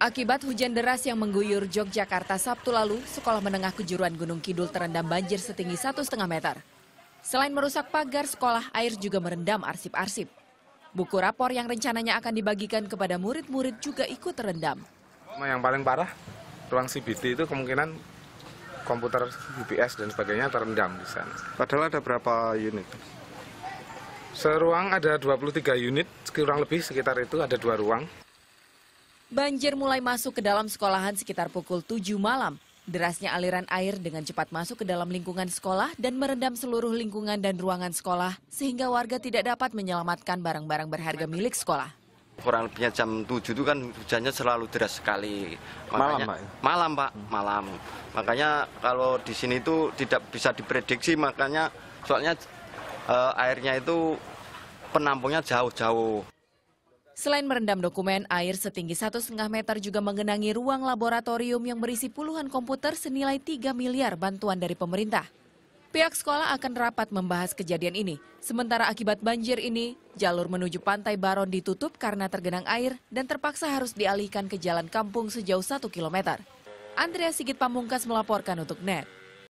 Akibat hujan deras yang mengguyur Yogyakarta Sabtu lalu, sekolah menengah kejuruan Gunung Kidul terendam banjir setinggi 1,5 meter. Selain merusak pagar sekolah, air juga merendam arsip-arsip. Buku rapor yang rencananya akan dibagikan kepada murid-murid juga ikut terendam. Yang paling parah, ruang CBT itu kemungkinan komputer UPS dan sebagainya terendam di sana. Padahal ada berapa unit? Seruang ada 23 unit, kurang lebih sekitar itu ada dua ruang. Banjir mulai masuk ke dalam sekolahan sekitar pukul 7 malam. Derasnya aliran air dengan cepat masuk ke dalam lingkungan sekolah dan merendam seluruh lingkungan dan ruangan sekolah sehingga warga tidak dapat menyelamatkan barang-barang berharga milik sekolah. Kurang lebihnya jam 7 itu kan hujannya selalu deras sekali. Makanya, malam, Pak. Malam, Pak. Malam. Makanya kalau di sini itu tidak bisa diprediksi, makanya soalnya uh, airnya itu penampungnya jauh-jauh. Selain merendam dokumen, air setinggi 1,5 meter juga mengenangi ruang laboratorium yang berisi puluhan komputer senilai 3 miliar bantuan dari pemerintah. Pihak sekolah akan rapat membahas kejadian ini. Sementara akibat banjir ini, jalur menuju Pantai Baron ditutup karena tergenang air dan terpaksa harus dialihkan ke jalan kampung sejauh 1 kilometer. Andrea Sigit Pamungkas melaporkan untuk NET.